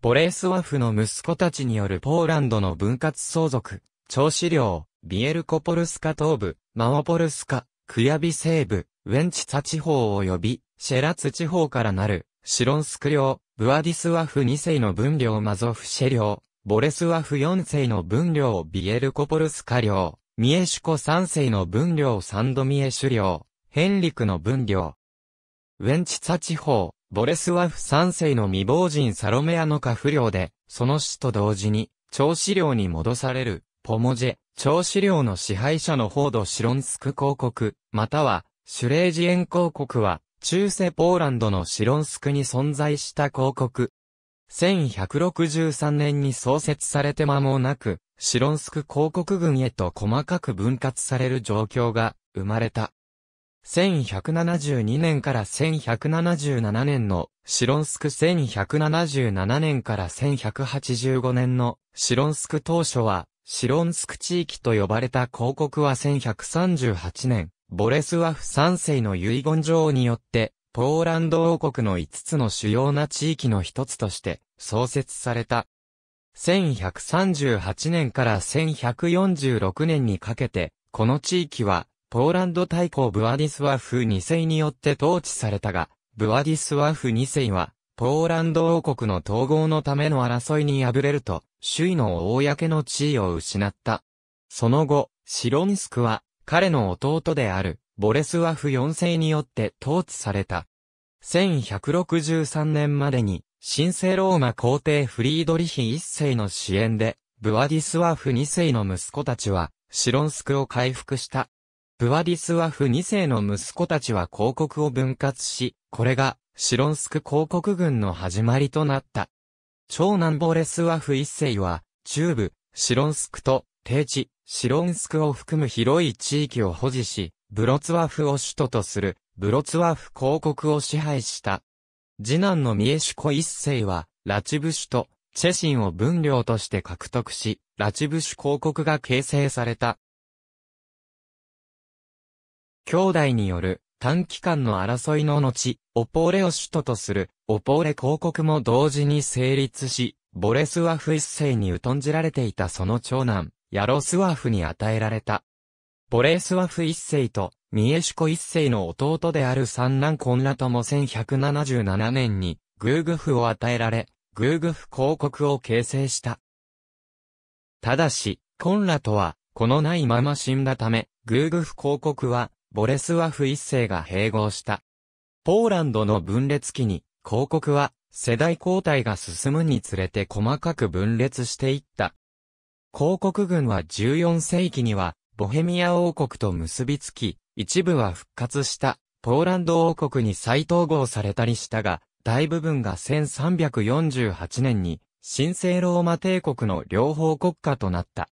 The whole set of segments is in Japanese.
ボレースワフの息子たちによるポーランドの分割相続、調子領、ビエルコポルスカ東部、マオポルスカ、クヤビ西部、ウェンチサ地方及び、シェラツ地方からなる、シロンスク領、ブアディスワフ2世の分領マゾフシェ領、ボレスワフ4世の分領ビエルコポルスカ領、ミエシュコ3世の分領サンドミエシュ領、ヘンリクの分領、ウェンチサ地方、ボレスワフ三世の未亡人サロメアの家不良で、その死と同時に、長子領に戻される、ポモジェ、長子領の支配者の報道シロンスク公国、または、シュレージエン公国は、中世ポーランドのシロンスクに存在した公国。1163年に創設されて間もなく、シロンスク公国軍へと細かく分割される状況が生まれた。1172年から1177年のシロンスク1177年から1185年のシロンスク当初はシロンスク地域と呼ばれた広告は1138年、ボレスワフ三世の遺言状によってポーランド王国の5つの主要な地域の一つとして創設された。1138年から1146年にかけて、この地域はポーランド大公ブワディスワフ2世によって統治されたが、ブワディスワフ2世は、ポーランド王国の統合のための争いに敗れると、周囲の公の地位を失った。その後、シロンスクは、彼の弟である、ボレスワフ4世によって統治された。1163年までに、神聖ローマ皇帝フリードリヒ1世の支援で、ブワディスワフ2世の息子たちは、シロンスクを回復した。ブワディスワフ2世の息子たちは広告を分割し、これがシロンスク広告軍の始まりとなった。長男ボレスワフ1世は、中部、シロンスクと、低地、シロンスクを含む広い地域を保持し、ブロツワフを首都とする、ブロツワフ広告を支配した。次男のミエシュコ一世は、ラチブシュと、チェシンを分領として獲得し、ラチブシュ広告が形成された。兄弟による短期間の争いの後、オポーレを首都とする、オポーレ公国も同時に成立し、ボレスワフ一世に疎んじられていたその長男、ヤロスワフに与えられた。ボレスワフ一世と、ミエシュコ一世の弟である三男コンラとも1177年に、グーグフを与えられ、グーグフ公国を形成した。ただし、コンラとは、このないまま死んだため、グーグフ公国は、ボレスワフ一世が併合した。ポーランドの分裂期に、広告は世代交代が進むにつれて細かく分裂していった。広告軍は14世紀には、ボヘミア王国と結びつき、一部は復活したポーランド王国に再統合されたりしたが、大部分が1348年に神聖ローマ帝国の両方国家となった。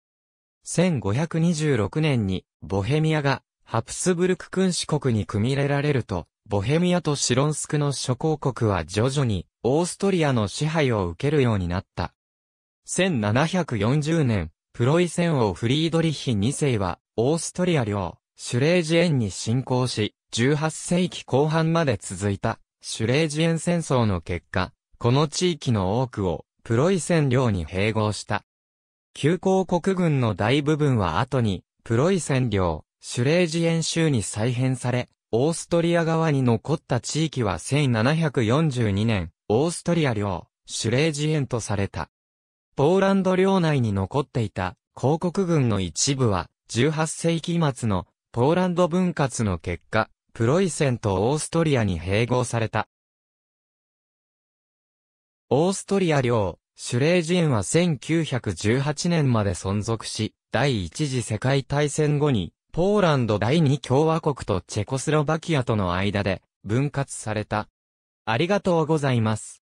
1526年にボヘミアがハプスブルク君主国に組み入れられると、ボヘミアとシロンスクの諸公国は徐々にオーストリアの支配を受けるようになった。1740年、プロイセン王フリードリヒ2世は、オーストリア領、シュレージエンに侵攻し、18世紀後半まで続いた、シュレージエン戦争の結果、この地域の多くを、プロイセン領に併合した。旧公国軍の大部分は後に、プロイセン領、シュレージエン州に再編され、オーストリア側に残った地域は1742年、オーストリア領、シュレージエンとされた。ポーランド領内に残っていた、広告軍の一部は、18世紀末のポーランド分割の結果、プロイセンとオーストリアに併合された。オーストリア領、シュレージエンは1918年まで存続し、第一次世界大戦後にポーランド第二共和国とチェコスロバキアとの間で分割された。ありがとうございます。